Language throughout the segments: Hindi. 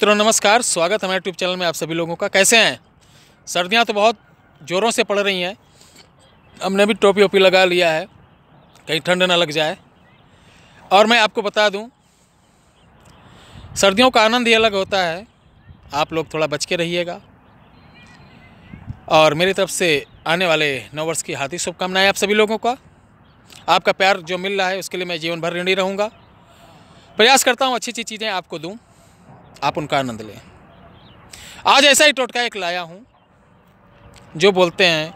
मित्रों नमस्कार स्वागत है हमारे यूट्यूब चैनल में आप सभी लोगों का कैसे हैं सर्दियां तो बहुत ज़ोरों से पड़ रही हैं हमने भी टोपी ओपी लगा लिया है कहीं ठंड ना लग जाए और मैं आपको बता दूं सर्दियों का आनंद ही अलग होता है आप लोग थोड़ा बच के रहिएगा और मेरी तरफ से आने वाले नौ वर्ष की हाथी शुभकामनाएँ आप सभी लोगों का आपका प्यार जो मिल रहा है उसके लिए मैं जीवन भर ऋणी रहूँगा प्रयास करता हूँ अच्छी अच्छी चीज़ें आपको दूँ आप उनका आनंद लें आज ऐसा ही टोटका एक लाया हूँ जो बोलते हैं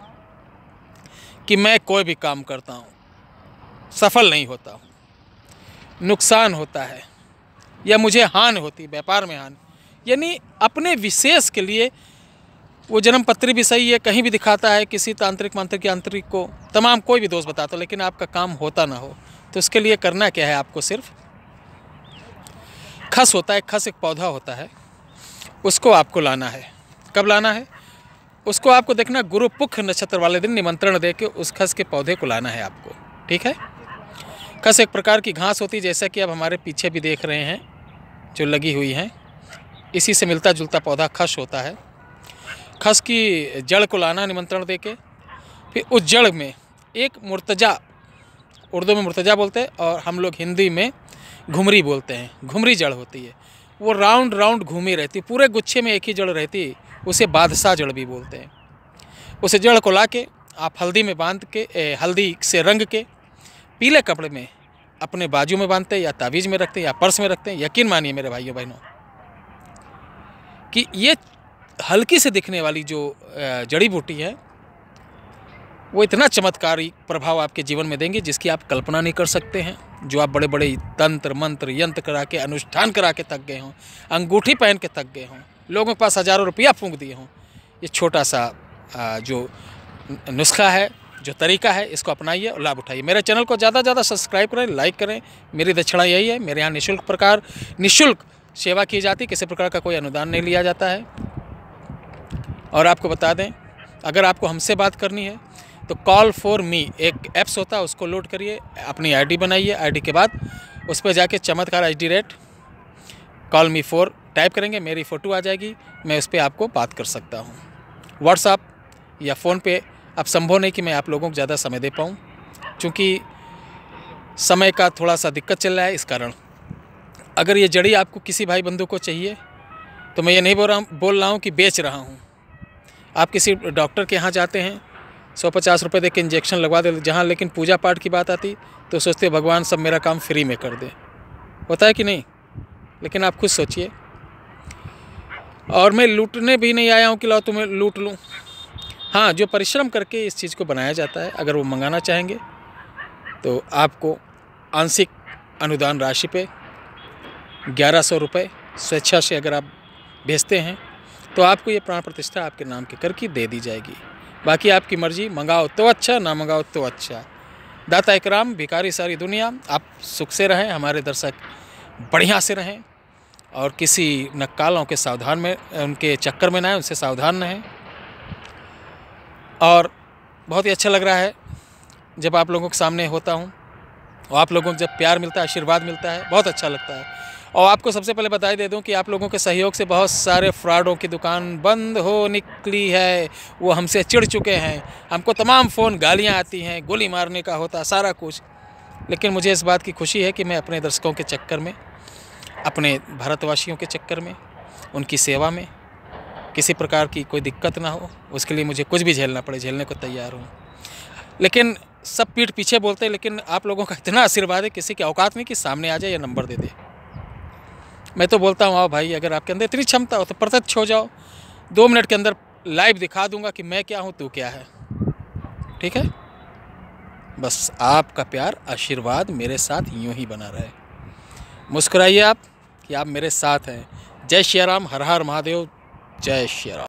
कि मैं कोई भी काम करता हूँ सफल नहीं होता हूँ नुकसान होता है या मुझे हानि होती व्यापार में हानि यानी अपने विशेष के लिए वो जन्म पत्री भी सही है कहीं भी दिखाता है किसी तांत्रिक मांत्रिक यांत्रिक को तमाम कोई भी दोस्त बताता लेकिन आपका काम होता ना हो तो उसके लिए करना क्या है आपको सिर्फ़ खस होता है खस एक पौधा होता है उसको आपको लाना है कब लाना है उसको आपको देखना गुरु पुख नक्षत्र वाले दिन निमंत्रण दे के उस खस के पौधे को लाना है आपको ठीक है खस एक प्रकार की घास होती है जैसा कि आप हमारे पीछे भी देख रहे हैं जो लगी हुई हैं इसी से मिलता जुलता पौधा खस होता है खस की जड़ को लाना निमंत्रण दे के फिर उस जड़ में एक मुर्तजा उर्दू में मुर्तजा बोलते हैं और हम लोग हिंदी में घुमरी बोलते हैं घुमरी जड़ होती है वो राउंड राउंड घूमी रहती पूरे गुच्छे में एक ही जड़ रहती उसे बादशाह जड़ भी बोलते हैं उस जड़ को ला के आप हल्दी में बांध के ए, हल्दी से रंग के पीले कपड़े में अपने बाजू में बांधते हैं या तावीज़ में रखते हैं या पर्स में रखते हैं यकीन मानिए मेरे भाइयों बहनों कि ये हल्की से दिखने वाली जो जड़ी बूटी है वो इतना चमत्कारी प्रभाव आपके जीवन में देंगे जिसकी आप कल्पना नहीं कर सकते हैं जो आप बड़े बड़े तंत्र मंत्र यंत्र करा के अनुष्ठान करा के थक गए हों अंगूठी पहन के थक गए हों लोगों के पास हज़ारों रुपया फूंक दिए हों ये छोटा सा जो नुस्खा है जो तरीका है इसको अपनाइए और लाभ उठाइए मेरे चैनल को ज़्यादा से ज़्यादा सब्सक्राइब करें लाइक करें मेरी दक्षिणा यही है मेरे यहाँ निःशुल्क प्रकार निःशुल्क सेवा की जाती किसी प्रकार का कोई अनुदान नहीं लिया जाता है और आपको बता दें अगर आपको हमसे बात करनी है तो कॉल फॉर मी एक ऐप्स होता है उसको लोड करिए अपनी आईडी बनाइए आईडी के बाद उस पर जाके चमत्कार H D rate call me for type करेंगे मेरी फ़ोटो आ जाएगी मैं उस पर आपको बात कर सकता हूँ व्हाट्सअप या फ़ोन पे अब संभव नहीं कि मैं आप लोगों को ज़्यादा समय दे पाऊँ क्योंकि समय का थोड़ा सा दिक्कत चल रहा है इस कारण अगर ये जड़ी आपको किसी भाई बंधु को चाहिए तो मैं ये नहीं बोल रहा हूँ बोल रहा हूँ कि बेच रहा हूँ आप किसी डॉक्टर के यहाँ जाते हैं सौ पचास रुपये दे के इंजेक्शन लगवा दे जहाँ लेकिन पूजा पाठ की बात आती तो सोचते भगवान सब मेरा काम फ्री में कर दे होता है कि नहीं लेकिन आप खुद सोचिए और मैं लूटने भी नहीं आया हूँ कि लाओ तुम्हें लूट लूँ हाँ जो परिश्रम करके इस चीज़ को बनाया जाता है अगर वो मंगाना चाहेंगे तो आपको आंशिक अनुदान राशि पे ग्यारह सौ रुपये स्वेच्छा से अगर आप भेजते हैं तो आपको ये प्राण प्रतिष्ठा आपके नाम के करके दे दी जाएगी बाकी आपकी मर्जी मंगाओ तो अच्छा ना मंगाओ तो अच्छा दाता इकराम भिकारी सारी दुनिया आप सुख से रहें हमारे दर्शक बढ़िया से रहें और किसी नक्कालों के सावधान में उनके चक्कर में ना आए उनसे सावधान रहें और बहुत ही अच्छा लग रहा है जब आप लोगों के सामने होता हूँ और आप लोगों को जब प्यार मिलता है आशीर्वाद मिलता है बहुत अच्छा लगता है और आपको सबसे पहले बताई दे दूं कि आप लोगों के सहयोग से बहुत सारे फ्रॉडों की दुकान बंद हो निकली है वो हमसे चिढ़ चुके हैं हमको तमाम फ़ोन गालियाँ आती हैं गोली मारने का होता सारा कुछ लेकिन मुझे इस बात की खुशी है कि मैं अपने दर्शकों के चक्कर में अपने भारतवासियों के चक्कर में उनकी सेवा में किसी प्रकार की कोई दिक्कत ना हो उसके लिए मुझे कुछ भी झेलना पड़े झेलने को तैयार हूँ लेकिन सब पीठ पीछे बोलते हैं लेकिन आप लोगों का इतना आशीर्वाद है किसी के औकात में कि सामने आ जाए या नंबर दे दे मैं तो बोलता हूँ आओ भाई अगर आपके अंदर इतनी क्षमता हो तो प्रत्यक्ष हो जाओ दो मिनट के अंदर लाइव दिखा दूंगा कि मैं क्या हूँ तू क्या है ठीक है बस आपका प्यार आशीर्वाद मेरे साथ यूँ ही बना रहे मुस्कुराइए आप कि आप मेरे साथ हैं जय श्री राम हर हर महादेव जय श्री राम